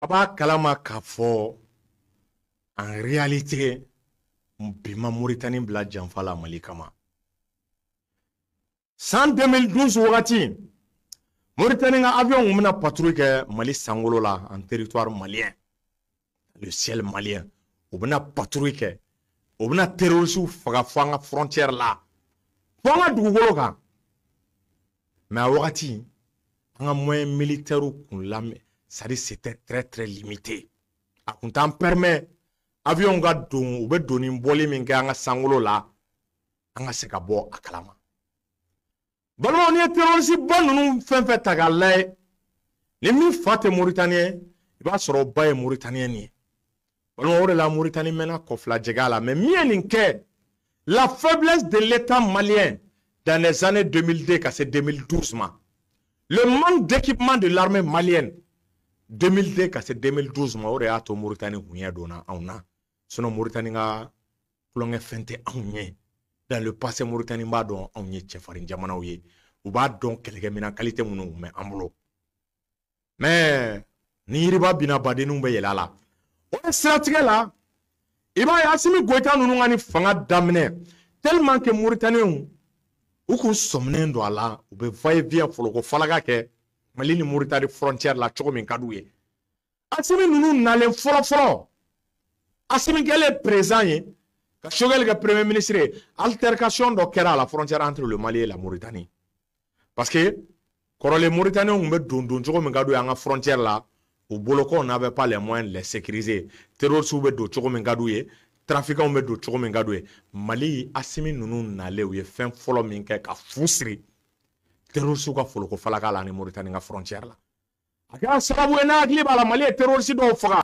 a b'a kalama k'a fɔ en réalité bi ma moritani bila janfa la mali kama san 2012 wagati moritani ka avion bena patrouille kɛ mali sankolo la en territoire malien le ciel malien u bena patrouille kɛ u bena terorisiw faga fɔ an ka frontiɛre la fɔ an ka dugukolo kan ma a wagati an ka moyen militɛrɛw kun lamɛn dit c'était très très limité a kun t'an permet avion ka don u bɛ donni bɔli min kɛ an ka la nga se ka bo a kalama balimaw n'i ye nous ba ninnu fɛn ta k'a lajɛ ni min fa tɛ Mauritanie i b'a sɔrɔ o Mauritanie la Mauritanie maintenant mais min la faiblesse de l'État malien dans les années 2002 ka 2012 ma le manque d'équipement de l'armée malienne 2002 ka se 2012 ma o de y'a to Mauritanie huɲɛ donna anw na sinon Mauritanie ka kulonkɛ fɛn tɛ anw ye dans le passé Mauritanie b'a dɔn anw ye cɛfarin jamanaw ye u b'a dɔn kɛlɛkɛminɛn qualité minnu tun an bolo mais ni yiriba binna badenninw bɛ yɛlɛ la o de siratigɛ la i b'a ye Asimi Goyita ninnu ka nin fanga daminɛ tellement que Mauritaniens u kun sɔminen don a la u bɛ va et kɛ Mali ni Mauritanie frontière la cogo min kadu ye nous nous allons fɔlɔ fɔlɔ Asimi nous président est ka Choguel le premier ministre altercation le la frontière entre le Mali et la Mauritanie parce que le Mauritanien ou bɛ don don cogo min ka d'u frontière la boloko on n'avait pas les moyens de les sécuriser terroristes bɛ don cogo min ka d'u trafiquants bɛ min Mali Asimi ninnu nous là ye fɛn fɔlɔ min kɛ ka fu terorisiw ka foloko falaka la ani moritani ka frontière la a kɛra sababu ye n'a b'a la mali ye terorisi dɔw faga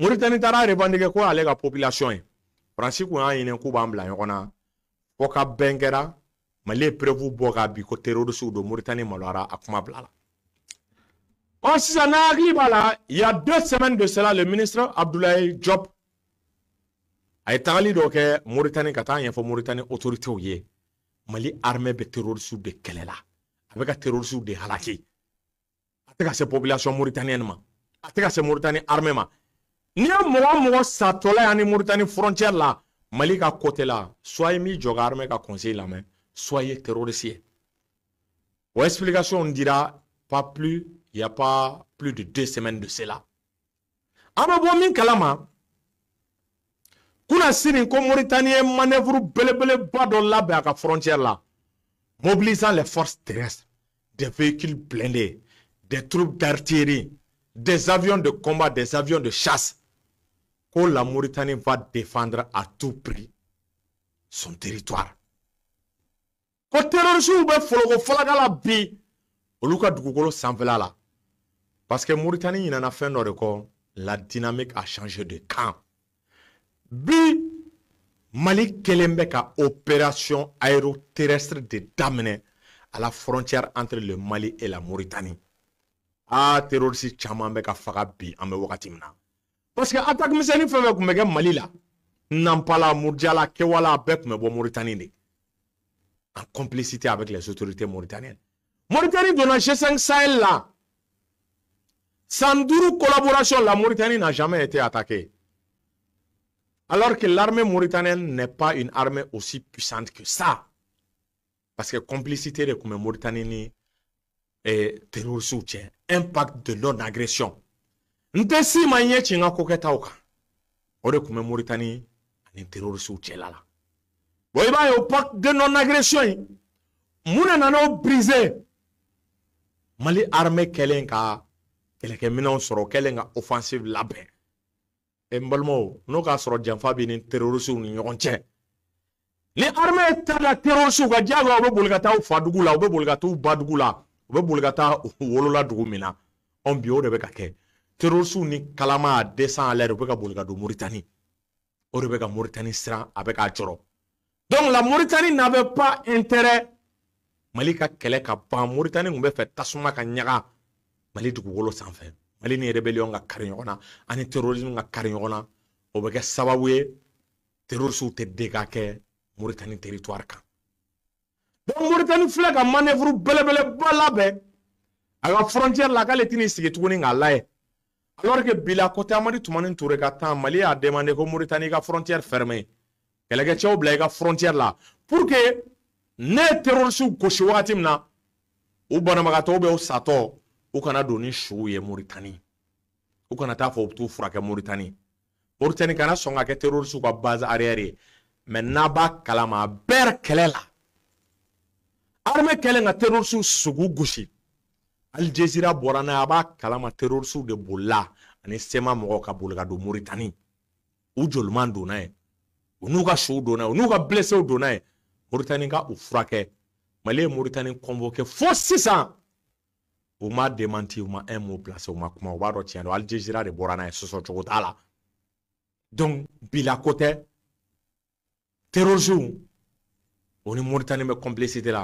moritani taara revendiquer ko y'ale ka population ye faransi kun y'a ɲini k'u b'an bila ɲɔgɔn na fɔ ka bɛn kɛra mali ye preuve bɔ k'a bi ko terorisiw don moritani maloyara a kuma bila la ɔ sisan n'a b'a la il y a deux semaines de cela le ministre abdoulaye job a ye tagali dɔ kɛ moritani ka taa ɲɛfɔ moritani autoritéw ye mali armée bɛ terorisiw de kelela, a bɛ ka de halaki a tɛ population mauritanienne, ma a tɛ ka se ma n'i ye mɔgɔ mɔgɔ ni frontière la mali ka côté la soit m'i jɔ ka hamɛ ka conseil lamɛn soit i ye dira pas plus il y a pas plus de deux semaines de cela an kalama Kuna Sini ko Mauritanie ye manœuvre belebeleba dɔ labɛn la frontière la mobilisant les forces terrestres, des véhicules blindés, des troupes d'artillerie, des avions de combat, des avions de chasse. Ko la Mauritanie va défendre à tout prix son territoire. Ko terrorisiw bɛ foroko falaka la bi Oluka ka dugukolo sanfɛla la parce que Mauritanie en a fait un record la dynamique a changé de camp b. mali kelen opération aéroterrestre de damner à la frontière entre le mali et la mauritanie ah terroriste Chamambeka bɛ parce que attaque misɛnnin fɛn fɛn tun la Murdjala, murujala kɛwala a bɛɛ mauritanie en complicité avec les autorités mauritaniennes mauritanie donna g5 sahel là sans doute collaboration la mauritanie n'a jamais été attaquée alors que l'armée mauritanienne n'est pas une armée aussi puissante que ça. Parce que complicité de Koume mauritaniens et terrorisme impact de non-agression. Nte si ma nye chinga koketa oka. Ode Koume Mauritanie ani terrorisme lala. Bon, il y a bah, pacte de non-agression. Mouna nana brisé. Mali armée kelen ka kelen ke minon soro kelen offensive là-bas. n balimaw n'o k'a sɔrɔ janfa bɛ ni terorisiw ni ɲɔgɔn cɛ ni armée taara terorisiw ka diyagoya u bɛ boli ka taa fa dugu la u bɛ boli ka taa u ba dugu la u bɛ boli ka taa dugu min na bi o de bɛ ka kɛ terorisiw ni kalama descend à l'air u bɛ ka boli ka don Mauritanie o de bɛ ka Mauritanie siran a bɛ donc la Mauritanie n'avait pas intérêt Malika keleka kɛlɛ ka ban Mauritanie tun bɛ fɛ tasuma ka ɲaga Mali dugukolo sanfɛ mali ni rebellion ka kari ɲɔgɔn na ani terrorisme ka kari ɲɔgɔn na o bɛ kɛ sababu ye terrorisiw tɛ dega kɛ moritani territoire kan donc moritani filɛ ka manœuvre belebeleba labɛn a ka frontière la k'ale tɛn'i sigi tuguni k'a layɛ alors que bila côté amadi tumani ture ka temps mali y'a demandé ko moritani i ka frontière fermé kɛlɛkɛcɛw bila i e ka frontière la pour que ne ye terrorisiw gosi wagati min na u banabagatɔw bɛ u satɔ u kana don ni suw ye moritani u kana taa fɔ u bɛ t'u furakɛ moritani moritani kana sɔn ka kɛ terorisiw ka base arrière ye mɛ n'a b'a kalama a bɛɛ kɛlɛ la arme kɛlen ka terorisiw sugu gosi aljezira bɔra n'a ye a b'a kalama terorisiw de bolila ani sema mɔgɔw ka boli ka don moritani u joliman donna yen u n'u ka suw donna yen u n'u ka blessew donna yen moritani ka u furakɛ mali ye moritani convoqué fo sisan. u ma demanti u ma un mot placé u ma kuma u b'a de bɔra n'a ye la donc bila ko tɛ terrorisiw o ni moritani bɛ complicité la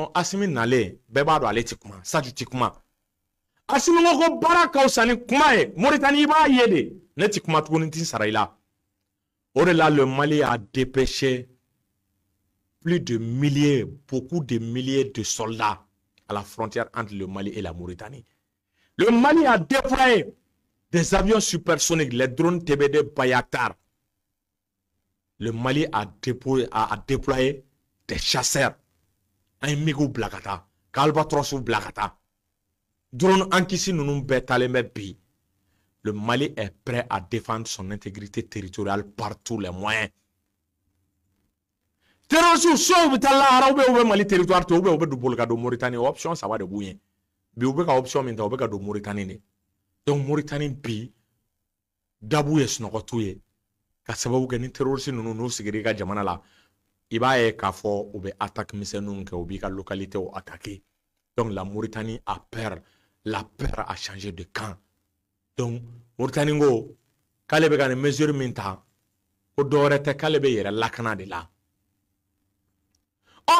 ɔ asimi nalen bɛɛ b'a dɔn ale ti kuma saju ti ko ko baara ka fisa ni kuma ye moritani i b'a ye de ne ti kuma de le mali a dépêché plus de milliers beaucoup de milliers de soldats la frontière entre le Mali et la Mauritanie. Le Mali a déployé des avions supersoniques, les drones TBD Bayaktar. Le Mali a déployé, des chasseurs, un migou blagata, ou blagata. Drone Ankisi Nounoum Betaleme Le Mali est prêt à défendre son intégrité territoriale par tous les moyens terroriste show u bɛ taa mali territoire to u do bulgado boli option saba de b'u ɲɛ bi u ka option min ta u bɛ ka don moritani de donc moritani bi dabu ye sunɔgɔ t'u ye ka sababu kɛ ni terroriste ninnu n'u sigira ka jamana la i b'a ye k'a lokalite u attaque ka localité donc la Mauritanie a peur la peur a changé de camp donc Mauritanie go. k'ale bɛ ka nin mesure min ta ko dɔ wɛrɛ lakana de la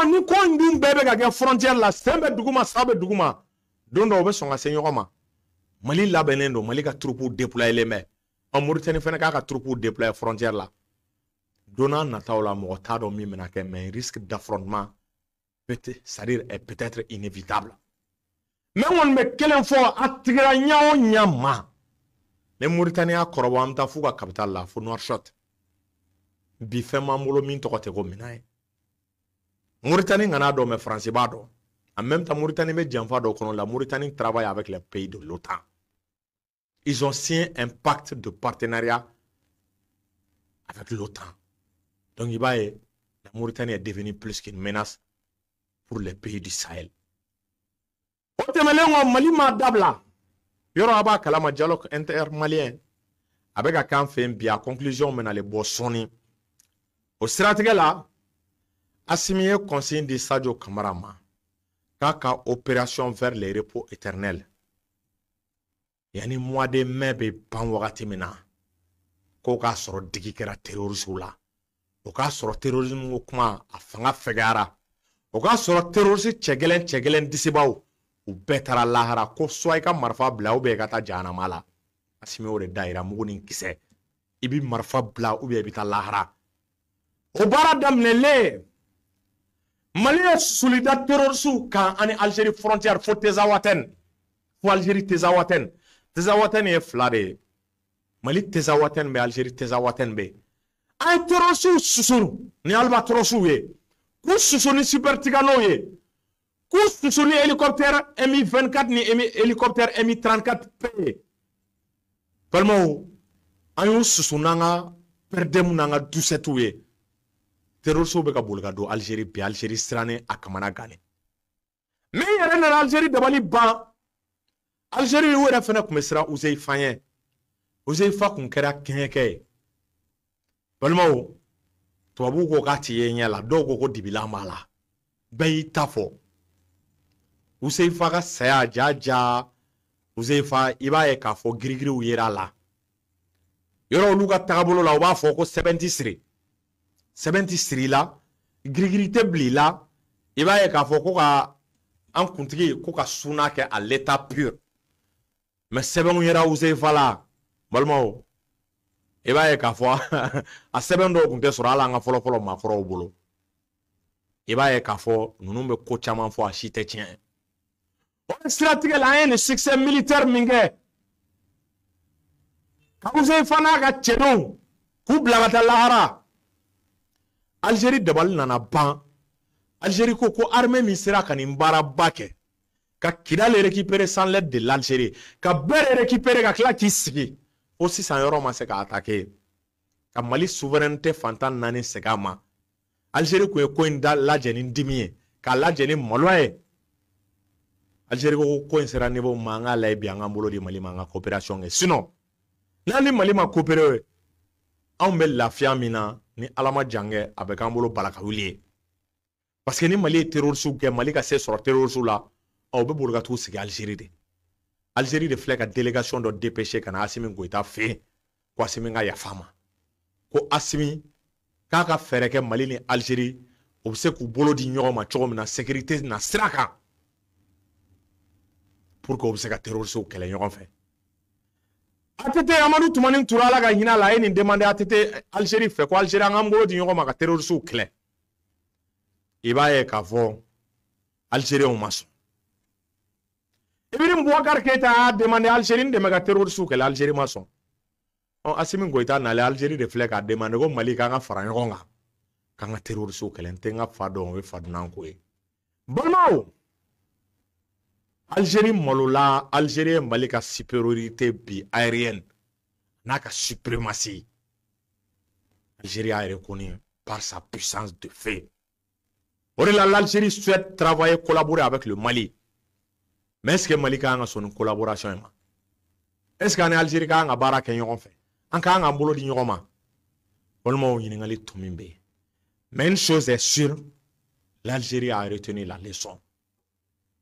ɔ ni ko in dun ka frontière la sembe bɛ dugu ma sa bɛ dugu ma don dɔw o bɛ sɔn mali la benendo, mali ka turupu les mains. En moritani fana k'a ka déployer frontière la don n'a nataw la mɔgɔ t'a dɔn min risque d'affrontement peut être ça dire est peut-être inévitable mais on met bɛ kelen fɔ a tigira ɲa o ɲa ma Les moritani y'a kɔrɔbɔ capital la fo bi min ko Mauritanie n'a pas mais Faransi b'a dɔn en même temps Mauritanie met janfa dɔ kɔnɔ la Mauritanie travaille avec les pays de l'OTAN ils ont signé un pacte de partenariat avec l'OTAN donc i b'a la Mauritanie est devenue plus qu'une menace pour les pays du Sahel o tɛmɛlen kɔ Mali m'a dabila yɔrɔ a b'a kalama dialogue intermalien a bɛ ka k'an fɛ conclusion on bɔ sɔɔni o siratigɛ la Assimi ye conseil de Sadio Kamara ma k'a ka opération vers le repos éternel yanni mois de mai bɛ ban wagati min na k'o k'a sɔrɔ digi kɛra terorisiw la o k'a sɔrɔ terorisimu ko kuma a fanga fɛgɛyara o k'a sɔrɔ terorisi cɛ gɛlɛn disibaw u bɛɛ taara lahara ko soit i ka marifa bila ubiyɛn i ka taa jahanama la Assimi y'o de da yira mugu ni kisɛ i bi marifa bila ubiyɛn i bi taa lahara o baara daminɛlen Mali solidat sulida ka kan ani Algérie frontière fo Tezawaten. fo Algérie tezawaten. Tezawaten est flade. malik tezawaten, mais Algérie Tezawatène b a ye ni susu ni sou ye Kou susu ni supertigannaux ye k'u susu ni hélicoptère Mi-24 ni hélicoptère Mi-34 p ye balimaw an y'u susu n'an terroriste bɛ ka boli ka don Algérie bi Algérie sirannen a kamana gannen min yɛrɛ nana Algérie dabali ban Algérie u yɛrɛ fana tun bɛ siran Uzeifa ɲɛ Uzeifa tun kɛra kɛɲɛkɛ ye balimaw tubabuw ko k'a ti ye ɲɛ la dɔw ko ko dibilan b'a la bɛɛ y'i ta fɔ Uzeifa ka saya jaja Uzeifa i b'a ye k'a fɔ girigiriw yer'a la yɔrɔ olu ka taabolo la u b'a fɔ ko sɛbɛn ti siri Seben ti siri la, gri gri te bli la, e baye ka fo kou ka, an konti ki kou ka suna ke al eta pur. Mè sebe nou yera ouze yi fa la, balmou. E baye ka fo a, a sebe nou kou te sura la, nga folo folo, ma folo ou bolo. E baye ka fo, nou nou me koucha man fo a, si te tjen. O nè srati ke la ene, sikse militer minge. Kou zè yi fa na gache nou, kou bla gata la hara. Algérie dabali nana ban Algérie ko ko armée min sera ka nin baaraba kɛ ka Kidal récupérer sans l'aide de l'Algérie ka bɛɛ récupérer ka tila k'i sigi fo sisan yɔrɔ ma se ka attaquer ka Mali souveraineté fantan naani segin a ma Algérie kun ye ko in da lajɛ ni dimi ye k'a lajɛ ni maloya ye Algérie ko ko in sera niveau min ma an k'a lajɛ bi an k'an bolo di Mali ma an ka coopération kɛ sinon n'an ni Mali ma coopérer anw bɛ lafiya min na ni ala ma jan kɛ a bɛ k'an bolo bala ka wuli ye parce que ni mali ye terorisiw kɛ mali ka se sɔrɔ terorisiw la aw bɛ boli ka t'u sigi alizeri de alizeri de filɛ ka delegation dɔ dépêché ka na asimi goyita fɛ yen ko asimi ka yafa ma ko asimi k'a ka fɛɛrɛ kɛ mali ni alizeri o bɛ se k'u bolo di ɲɔgɔn ma cogo min na sécurité na sira kan pour que u bɛ se ka terorisiw kɛlɛ ɲɔgɔn fɛ ATT Amadu Tumani tura Ala oh, ka hinɛ a la a ye nin demandé ATT Algérie fɛ ko Algérie an k'an bolo di ɲɔgɔn ma ka terroristes kɛlɛ i b'a ye k'a fɔ Algériens ma sɔn Ibrim Boubacar Keïta y'a demandé Algérie n dɛmɛ ka terroristes kɛlɛ Algérie ma sɔn ɔ Asimi Goita nalen Algérie de filɛ k'a demandé ko Mali k'an ka fara ɲɔgɔn kan k'an ka terroristes kɛlɛ n tɛ n ka fa dɔn o ye fadunan ko ye balimaw Algérie malola Algérie malika supériorité bi aérienne n'a suprématie Algérie a reconnue par sa puissance de fait. l'Algérie souhaite travailler, collaborer avec le Mali. Mais est-ce que le Mali a son collaboration Est-ce qu'en Algérie a un barak et un fait En cas un boulot d'ignorant Vraiment, il y a Mais une chose est sûre, l'Algérie a retenu la leçon.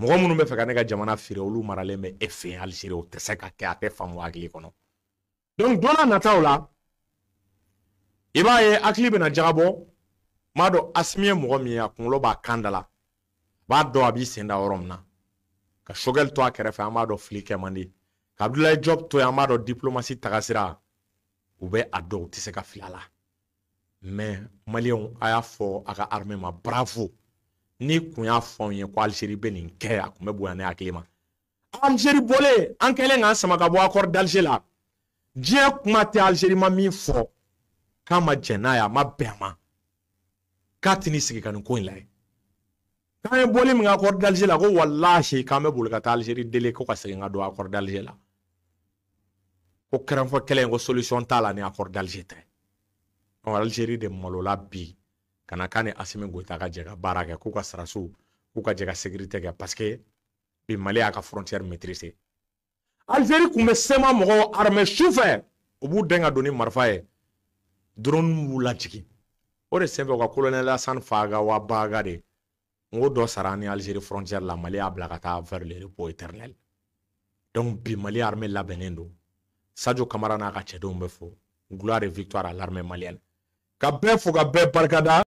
mɔgɔ minnu bɛ fɛ ka ne ka jamana feere olu maralen bɛ e fɛ yen alizeri o tɛ se ka kɛ a tɛ faamu hakili kɔnɔ donc don n'a nataw la i b'a ye hakili bɛna jagabɔ n b'a dɔn asimi ye mɔgɔ min ye a kunkolo b'a kan da la b'a dɔn a b'i sen da yɔrɔ min na ka sogɛli to a kɛrɛfɛ an b'a dɔn fili kɛ man di ka abudulayi jɔb to yen an b'a dɔn diplomasi tagasira u bɛ a dɔn u tɛ se ka fili a la mɛ maliyɛnw a y'a fɔ a ka armée ma bravo Ni kwenye a fon yon kwa Algeri be nin kè ya kou me bou yane a keleman. Algeri bole, ankele yon ansema kabou akor daljela. Dje kou mate Algeri mami fok. Kama jenaya mabèman. Katini sike kanon kwenye la. Kame bole mwen akor daljela, kou wala jenye kame bou le kata Algeri dele kou kase yon adwa akor daljela. Kou kren fwe kele yon go solusyon tala ni akor daljetè. Kwa Algeri de molola bi. ka na k'a ni asimi goyita ka jɛ ka baara kɛ k'u ka sarasiw k'u ka jɛ ka sécurité kɛ parce que bi mali y'a ka frontière maîtrisée algérie kun bɛ sema mɔgɔw armée sufɛ u b'u dɛn ka don ni marifa ye drone b'u lajigi o de senfɛ u ka colonel asan faga wa baga de n ko dɔ sara ni algérie frontière la mali y'a bila ka taa vers le repos éternel donc bi mali armée labɛnnen don sadio kamara n'a ka cɛdenw bɛ fo gloire et victoire à l'armée malienne ka bɛɛ fo ka bɛɛ barikada